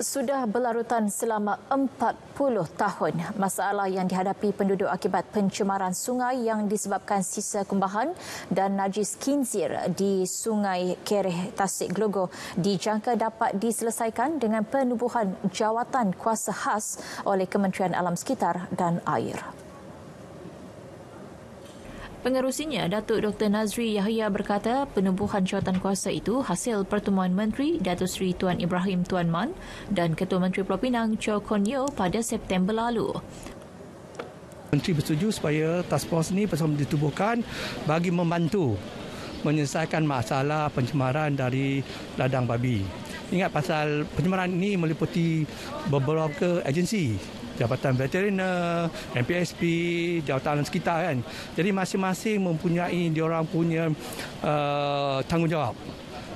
sudah berlarutan selama 40 tahun. Masalah yang dihadapi penduduk akibat pencemaran sungai yang disebabkan sisa kumbahan dan najis kinzir di Sungai Kereh Tasik Glogo dijangka dapat diselesaikan dengan penubuhan jawatan kuasa khas oleh Kementerian Alam Sekitar dan Air. Pengerusinya, Datuk Dr. Nazri Yahya berkata penubuhan jawatan kuasa itu hasil pertemuan Menteri Datuk Seri Tuan Ibrahim Tuan Man dan Ketua Menteri Pulau Pinang Cho Kon Yeo pada September lalu. Menteri bersetuju supaya task force ini bersama ditubuhkan bagi membantu menyelesaikan masalah pencemaran dari ladang babi. Ingat pasal pencemaran ini meliputi beberapa agensi Jabatan Veterina, eh, MPSP, jawatan sekitar kan. Jadi masing-masing mempunyai diorang punya uh, tanggungjawab.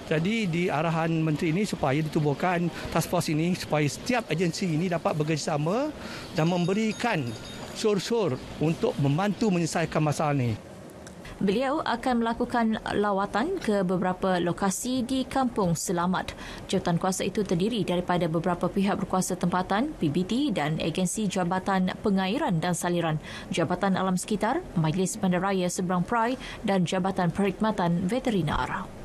Jadi di arahan menteri ini supaya ditubuhkan task force ini supaya setiap agensi ini dapat bekerjasama dan memberikan sur-sur untuk membantu menyelesaikan masalah ini. Beliau akan melakukan lawatan ke beberapa lokasi di Kampung Selamat. Jawatan kuasa itu terdiri daripada beberapa pihak berkuasa tempatan, PBT dan Agensi Jabatan Pengairan dan Saliran, Jabatan Alam Sekitar, Majlis Bandaraya Seberang Perai dan Jabatan Perkhidmatan Veterinar.